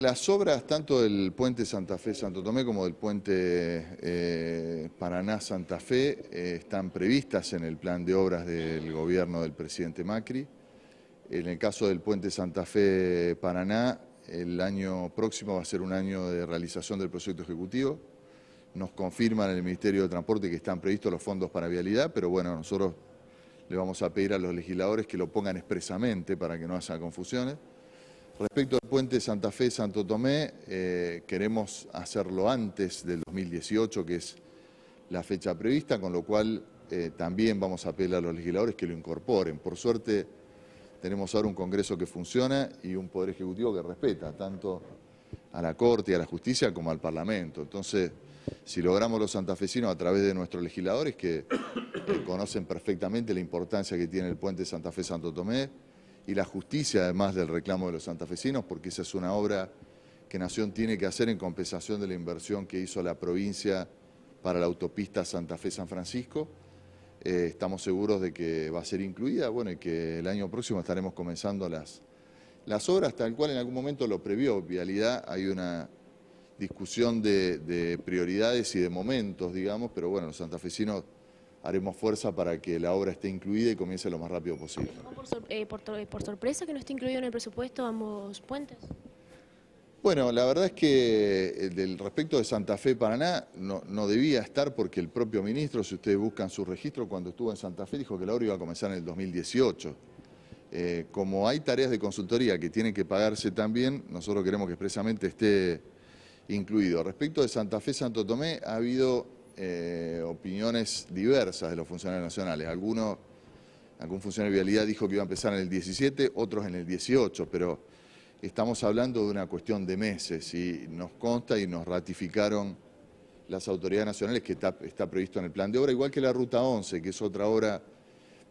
Las obras tanto del puente Santa Fe-Santo Tomé como del puente eh, Paraná-Santa Fe eh, están previstas en el plan de obras del gobierno del presidente Macri. En el caso del puente Santa Fe-Paraná, el año próximo va a ser un año de realización del proyecto ejecutivo. Nos confirman en el Ministerio de Transporte que están previstos los fondos para vialidad, pero bueno, nosotros le vamos a pedir a los legisladores que lo pongan expresamente para que no haya confusiones. Respecto al puente Santa Fe-Santo Tomé, eh, queremos hacerlo antes del 2018, que es la fecha prevista, con lo cual eh, también vamos a apelar a los legisladores que lo incorporen. Por suerte, tenemos ahora un Congreso que funciona y un Poder Ejecutivo que respeta tanto a la Corte y a la Justicia como al Parlamento. Entonces, si logramos los santafesinos a través de nuestros legisladores que eh, conocen perfectamente la importancia que tiene el puente Santa Fe-Santo Tomé, y la justicia, además del reclamo de los santafesinos, porque esa es una obra que Nación tiene que hacer en compensación de la inversión que hizo la provincia para la autopista Santa Fe-San Francisco. Eh, estamos seguros de que va a ser incluida, bueno, y que el año próximo estaremos comenzando las, las obras, tal cual en algún momento lo previó Vialidad, hay una discusión de, de prioridades y de momentos, digamos, pero bueno, los santafesinos haremos fuerza para que la obra esté incluida y comience lo más rápido posible. Eh, eh, por, sorpresa que no esté incluido en el presupuesto ambos puentes? Bueno, la verdad es que eh, del respecto de Santa Fe Paraná no, debía estar porque el propio ministro, si ustedes buscan su registro, cuando estuvo en Santa Fe dijo que la obra iba a comenzar en el 2018. como hay tareas de consultoría que tienen que pagarse también, nosotros queremos que expresamente esté incluido. Respecto de Santa Fe Santo Tomé, ha habido eh, opiniones diversas de los funcionarios nacionales. Algunos, algún funcionario de vialidad dijo que iba a empezar en el 17, otros en el 18, pero estamos hablando de una cuestión de meses y nos consta y nos ratificaron las autoridades nacionales que está, está previsto en el plan de obra, igual que la Ruta 11, que es otra obra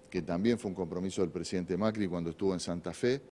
que también fue un compromiso del presidente Macri cuando estuvo en Santa Fe.